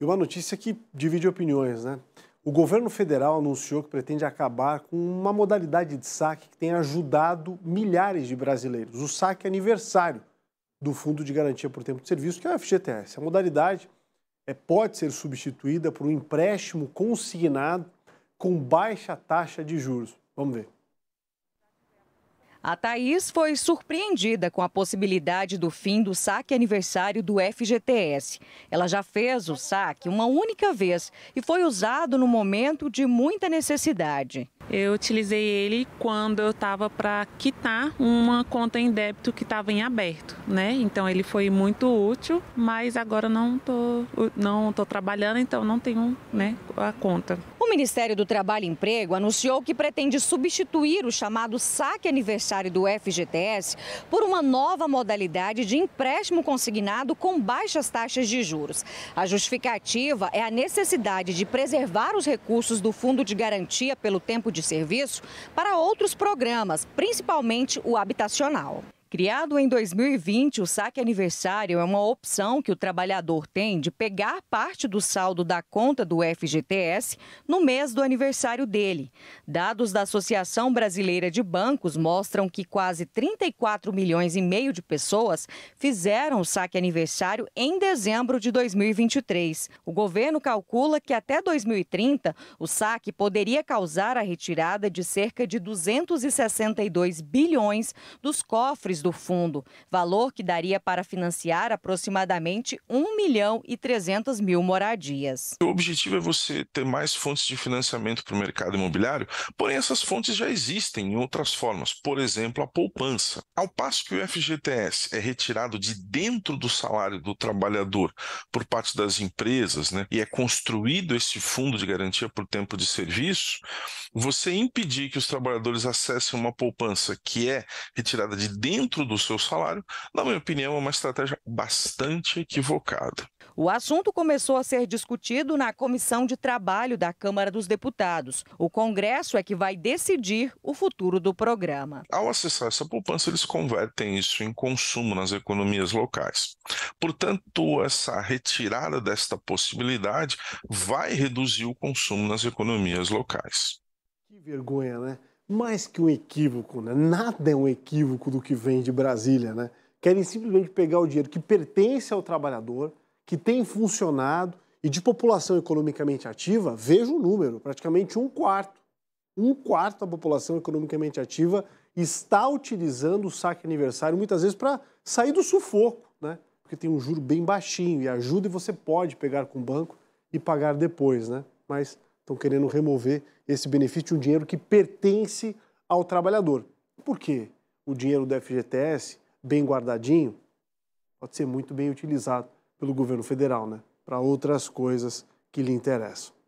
E uma notícia que divide opiniões, né? O governo federal anunciou que pretende acabar com uma modalidade de saque que tem ajudado milhares de brasileiros, o saque aniversário do Fundo de Garantia por Tempo de Serviço, que é o FGTS. A modalidade é, pode ser substituída por um empréstimo consignado com baixa taxa de juros. Vamos ver. A Thaís foi surpreendida com a possibilidade do fim do saque aniversário do FGTS. Ela já fez o saque uma única vez e foi usado no momento de muita necessidade. Eu utilizei ele quando eu estava para quitar uma conta em débito que estava em aberto, né? Então ele foi muito útil, mas agora não tô, não tô trabalhando, então não tenho né, a conta. O Ministério do Trabalho e Emprego anunciou que pretende substituir o chamado saque aniversário do FGTS por uma nova modalidade de empréstimo consignado com baixas taxas de juros. A justificativa é a necessidade de preservar os recursos do Fundo de Garantia pelo Tempo de Serviço para outros programas, principalmente o habitacional. Criado em 2020, o saque aniversário é uma opção que o trabalhador tem de pegar parte do saldo da conta do FGTS no mês do aniversário dele. Dados da Associação Brasileira de Bancos mostram que quase 34 milhões e meio de pessoas fizeram o saque aniversário em dezembro de 2023. O governo calcula que até 2030 o saque poderia causar a retirada de cerca de 262 bilhões dos cofres do fundo, valor que daria para financiar aproximadamente 1 milhão e 300 mil moradias. O objetivo é você ter mais fontes de financiamento para o mercado imobiliário, porém essas fontes já existem em outras formas, por exemplo, a poupança. Ao passo que o FGTS é retirado de dentro do salário do trabalhador por parte das empresas, né, e é construído esse fundo de garantia por tempo de serviço, você impedir que os trabalhadores acessem uma poupança que é retirada de dentro dentro do seu salário, na minha opinião, é uma estratégia bastante equivocada. O assunto começou a ser discutido na Comissão de Trabalho da Câmara dos Deputados. O Congresso é que vai decidir o futuro do programa. Ao acessar essa poupança, eles convertem isso em consumo nas economias locais. Portanto, essa retirada desta possibilidade vai reduzir o consumo nas economias locais. Que vergonha, né? mais que um equívoco, né? nada é um equívoco do que vem de Brasília. Né? Querem simplesmente pegar o dinheiro que pertence ao trabalhador, que tem funcionado e de população economicamente ativa, veja o número, praticamente um quarto. Um quarto da população economicamente ativa está utilizando o saque aniversário muitas vezes para sair do sufoco, né? porque tem um juro bem baixinho e ajuda e você pode pegar com o banco e pagar depois. Né? Mas estão querendo remover esse benefício, um dinheiro que pertence ao trabalhador. Por quê? O dinheiro do FGTS, bem guardadinho, pode ser muito bem utilizado pelo governo federal, né? Para outras coisas que lhe interessam.